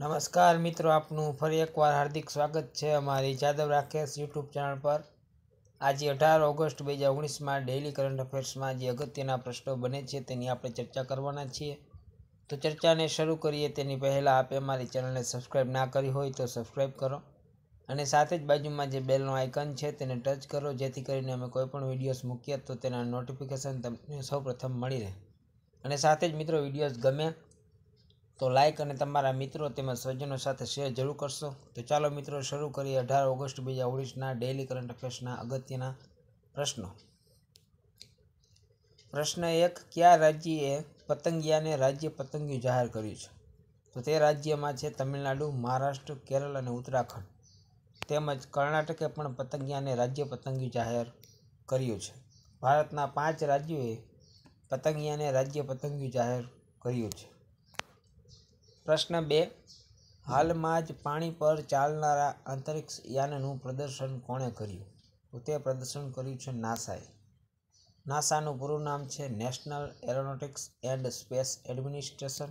નમસ્કાર મિત્રો આપનું ફરી એકવાર હાર્દિક સ્વાગત છે અમારી જાદવ રાકેશ યુટ્યુબ ચેનલ પર આજે અઢાર ઓગસ્ટ બે હજાર ઓગણીસમાં ડેઇલી કરંટ અફેર્સમાં જે અગત્યના પ્રશ્નો બને છે તેની આપણે ચર્ચા કરવાના છીએ તો ચર્ચાને શરૂ કરીએ તેની પહેલાં આપે અમારી ચેનલને સબસ્ક્રાઈબ ના કરી હોય તો સબસ્ક્રાઈબ કરો અને સાથે જ બાજુમાં જે બેલનો આઇકન છે તેને ટચ કરો જેથી કરીને અમે કોઈપણ વિડીયોઝ મૂકીએ તો તેના નોટિફિકેશન તમને સૌપ્રથમ મળી રહે અને સાથે જ મિત્રો વિડીયોઝ ગમે તો લાઇક અને તમારા મિત્રો તેમજ સ્વજનો સાથે શેર જરૂર કરશો તો ચાલો મિત્રો શરૂ કરીએ અઢાર ઓગસ્ટ બે હજાર ઓગણીસના ડેઇલી કરંટ અફેર્સના અગત્યના પ્રશ્નો પ્રશ્ન એક કયા રાજ્યએ પતંગિયાને રાજ્ય પતંગિયું જાહેર કર્યું છે તો તે રાજ્યમાં છે તમિલનાડુ મહારાષ્ટ્ર કેરળ અને ઉત્તરાખંડ તેમજ કર્ણાટકે પણ પતંગિયાને રાજ્ય પતંગિયું જાહેર કર્યું છે ભારતના પાંચ રાજ્યોએ પતંગિયાને રાજ્ય પતંગિયું જાહેર કર્યું છે પ્રશ્ન બે હાલમાં જ પાણી પર ચાલનારા અંતરિક્ષ યાનનું પ્રદર્શન કોણે કર્યું તો તે પ્રદર્શન કર્યું છે નાસાએ નાસાનું પૂરું નામ છે National Aeronautics and Space Administration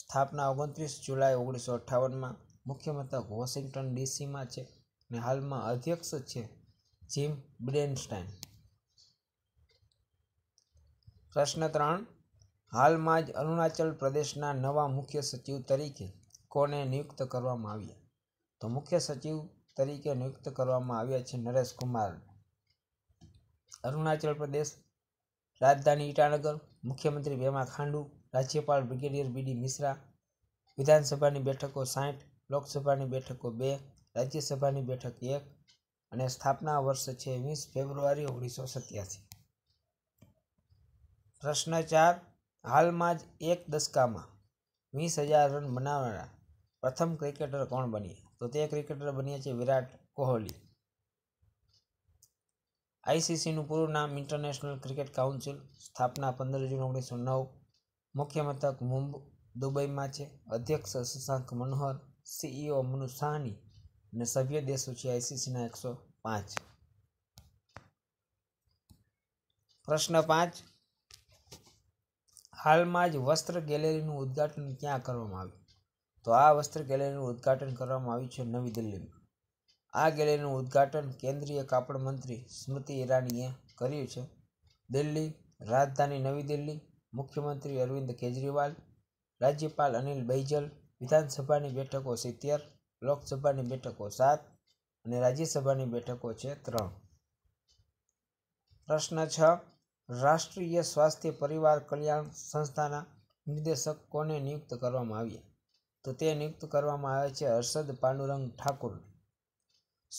સ્થાપના ઓગણત્રીસ જુલાઈ ઓગણીસો અઠ્ઠાવનમાં મુખ્ય મથક વોશિંગ્ટન ડીસીમાં છે અને હાલમાં અધ્યક્ષ છે જીમ બ્રેનસ્ટાઇન પ્રશ્ન ત્રણ હાલમાં જ અરુણાચલ પ્રદેશના નવા મુખ્ય સચિવ તરીકે કોને નિયુક્ત કરવામાં આવ્યા તો મુખ્ય સચિવ તરીકે નિયુક્ત કરવામાં આવ્યા છે નરેશકુમાર અરુણાચલ પ્રદેશ રાજધાની ઈટાનગર મુખ્યમંત્રી પેમા ખાંડુ રાજ્યપાલ બ્રિગેડિયર બીડી મિશ્રા વિધાનસભાની બેઠકો સાઠ લોકસભાની બેઠકો બે રાજ્યસભાની બેઠક એક અને સ્થાપના વર્ષ છે વીસ ફેબ્રુઆરી ઓગણીસો સત્યાસી પ્રશ્ન ચાર હાલમાં જ એક દસકામાં વીસ હજાર રન બનાવનારા પ્રથમ ક્રિકેટર કોણ બન્યા તો તે ક્રિકેટર બન્યા છે વિરાટ કોહલી આઈસીસીનું પૂરું નામ ઇન્ટરનેશનલ ક્રિકેટ કાઉન્સિલ સ્થાપના પંદર જૂન ઓગણીસો નવ મુખ્ય મથક મુંબ દુબઈમાં છે અધ્યક્ષ શશાંક મનોહર સીઈઓ મનુ સાહની અને સભ્ય દેશો છે આઈસીસીના એકસો પાંચ પ્રશ્ન પાંચ હાલમાં જ વસ્ત્ર ગેલેરીનું ઉદ્ઘાટન ક્યાં કરવામાં આવ્યું તો આ વસ્ત્ર ગેલેરીનું ઉદ્ઘાટન કરવામાં આવ્યું છે નવી દિલ્હીમાં આ ગેલેરીનું ઉદ્ઘાટન કેન્દ્રીય કાપડ મંત્રી સ્મૃતિ ઈરાનીએ કર્યું છે દિલ્હી રાજધાની નવી દિલ્હી મુખ્યમંત્રી અરવિંદ કેજરીવાલ રાજ્યપાલ અનિલ બૈજલ વિધાનસભાની બેઠકો સિત્તેર લોકસભાની બેઠકો સાત અને રાજ્યસભાની બેઠકો છે ત્રણ પ્રશ્ન છ રાષ્ટ્રીય સ્વાસ્થ્ય પરિવાર કલ્યાણ સંસ્થાના નિર્દેશક કોને નિયુક્ત કરવામાં આવ્યા તો તે નિયુક્ત કરવામાં આવે છે હર્ષદ પાંડુરંગ ઠાકુર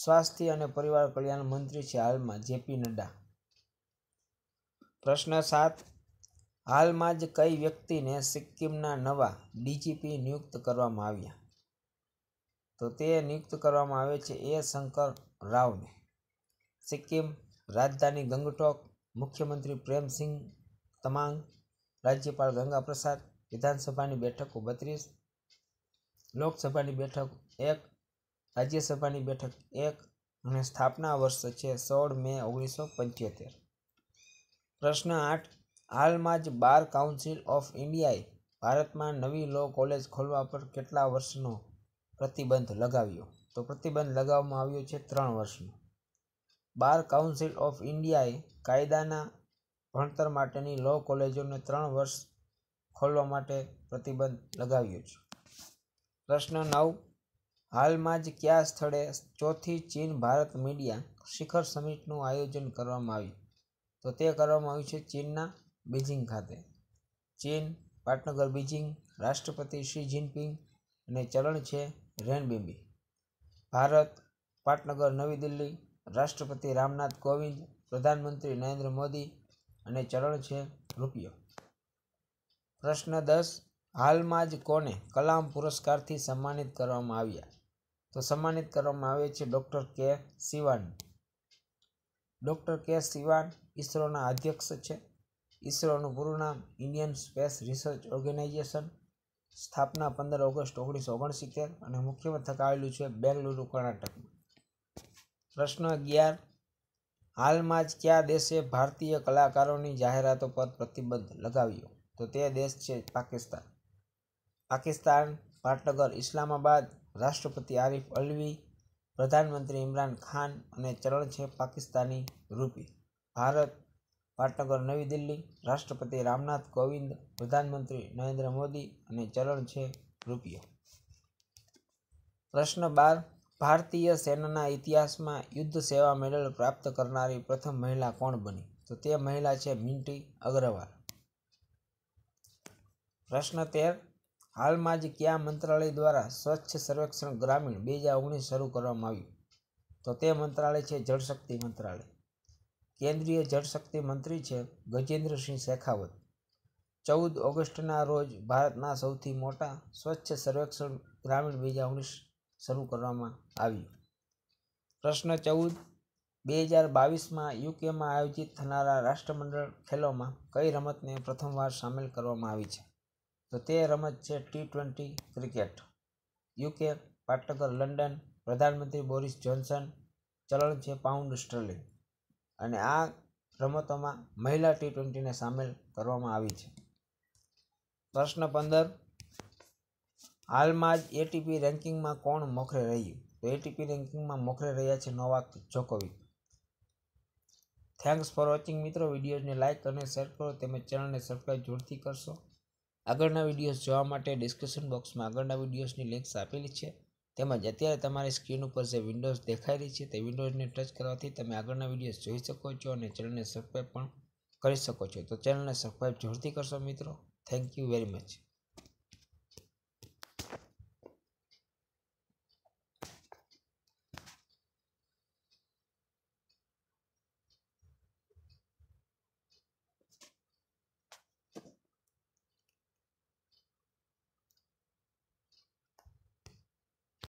સ્વાસ્થ્ય અને પરિવાર કલ્યાણ મંત્રી છે હાલમાં જેપી નડ્ડા પ્રશ્ન સાત હાલમાં જ કઈ વ્યક્તિને સિક્કિમના નવા ડીજીપી નિયુક્ત કરવામાં આવ્યા તો તે નિયુક્ત કરવામાં આવે છે એ શંકર રાવને સિક્કિમ રાજધાની ગંગટોક મુખ્યમંત્રી પ્રેમસિંહ તમાંગ રાજ્યપાલ ગંગા પ્રસાદ વિધાનસભાની બેઠકો બત્રીસ લોકસભાની બેઠક એક રાજ્યસભાની બેઠક એક અને સ્થાપના વર્ષ છે સોળ મે ઓગણીસો પંચોતેર પ્રશ્ન આઠ હાલમાં જ બાર કાઉન્સિલ ઓફ ઇન્ડિયાએ ભારતમાં નવી લો કોલેજ ખોલવા પર કેટલા વર્ષનો પ્રતિબંધ લગાવ્યો તો પ્રતિબંધ લગાવવામાં આવ્યો છે ત્રણ વર્ષનો બાર કાઉન્સિલ ઓફ ઇન્ડિયાએ કાયદાના ભણતર માટેની લો કોલેજોને ત્રણ વર્ષ ખોલવા માટે પ્રતિબંધ લગાવ્યો છે પ્રશ્ન નવ હાલમાં જ કયા સ્થળે ચોથી ચીન ભારત મીડિયા શિખર સમિટનું આયોજન કરવામાં આવ્યું તો તે કરવામાં આવ્યું છે ચીનના બીજિંગ ખાતે ચીન પાટનગર બીજિંગ રાષ્ટ્રપતિ શી જિનપિંગ અને ચલણ છે રેનબીબી ભારત પાટનગર નવી દિલ્હી રાષ્ટ્રપતિ રામનાથ કોવિંદ પ્રધાનમંત્રી નરેન્દ્ર મોદી અને ચરણ છે રૂપિયો પ્રશ્ન દસ હાલમાં જ કોને કલામ પુરસ્કારથી સન્માનિત કરવામાં આવ્યા તો સન્માનિત કરવામાં આવે છે ડૉક્ટર કે સિવાન ડૉક્ટર કે સિવાન ઇસરોના અધ્યક્ષ છે ઇસરોનું પૂરું નામ ઇન્ડિયન સ્પેસ રિસર્ચ ઓર્ગેનાઇઝેશન સ્થાપના પંદર ઓગસ્ટ ઓગણીસો ઓગણસિત્તેર અને મુખ્ય મથક આવેલું છે બેંગલુરુ કર્ણાટકમાં પ્રશ્ન અગિયાર હાલમાં જ કયા દેશે ભારતીય કલાકારોની જાહેરાતો પર પ્રતિબંધ લગાવ્યો તો તે દેશ છે પાકિસ્તાન પાકિસ્તાન પાટનગર ઇસ્લામાબાદ રાષ્ટ્રપતિ આરિફ અલવી પ્રધાનમંત્રી ઇમરાન ખાન અને ચરણ છે પાકિસ્તાની રૂપી ભારત પાટનગર નવી દિલ્હી રાષ્ટ્રપતિ રામનાથ કોવિંદ પ્રધાનમંત્રી નરેન્દ્ર મોદી અને ચરણ છે રૂપિયો પ્રશ્ન બાર ભારતીય સેનાના ઇતિહાસમાં યુદ્ધ સેવા મેડલ પ્રાપ્ત કરનારી પ્રથમ મહિલા કોણ બની તો તે મહિલા છે મિન્ટી અગ્રવાલ પ્રશ્ન તેર હાલમાં જ કયા મંત્રાલય દ્વારા સ્વચ્છ સર્વેક્ષણ ગ્રામીણ બે હજાર ઓગણીસ શરૂ કરવામાં આવ્યું તો તે મંત્રાલય છે જળશક્તિ મંત્રાલય કેન્દ્રીય જળશક્તિ મંત્રી છે ગજેન્દ્રસિંહ શેખાવત ચૌદ ઓગસ્ટના રોજ ભારતના સૌથી મોટા સ્વચ્છ સર્વેક્ષણ ગ્રામીણ બે હજાર ઓગણીસ શરૂ કરવામાં આવ્યું પ્રશ્ન ચૌદ બે હજાર બાવીસમાં યુકેમાં આયોજિત થનારા રાષ્ટ્રમંડળ ખેલોમાં કઈ રમતને પ્રથમવાર સામેલ કરવામાં આવી છે તો તે રમત છે ટી ટ્વેન્ટી ક્રિકેટ યુકે પાટનગર લંડન પ્રધાનમંત્રી બોરિસ જોન્સન ચલણ છે પાઉન્ડ સ્ટર્લિંગ અને આ રમતોમાં મહિલા ટી ટ્વેન્ટીને સામેલ કરવામાં આવી છે પ્રશ્ન પંદર હાલમાં જ એટીપી રેન્કિંગમાં કોણ મોખરે રહ્યું તો એટીપી રેન્કિંગમાં મોખરે રહ્યા છે Novak Djokovic thanks for watching મિત્રો વિડીયોઝને લાઇક અને શેર કરો તેમજ ચેનલને સબસ્ક્રાઈબ જોરથી કરશો આગળના વિડીયોઝ જોવા માટે ડિસ્ક્રિપ્શન બોક્સમાં આગળના વિડીયોઝની લિંક્સ આપેલી છે તેમજ અત્યારે તમારી સ્ક્રીન ઉપર જે વિન્ડોઝ દેખાઈ રહી છે તે વિન્ડોઝને ટચ કરવાથી તમે આગળના વિડીયોઝ જોઈ શકો છો અને ચેનલને સબસ્ક્રાઈબ પણ કરી શકો છો તો ચેનલને સબસ્ક્રાઈબ જરૂરથી કરશો મિત્રો થેન્ક યુ વેરી મચ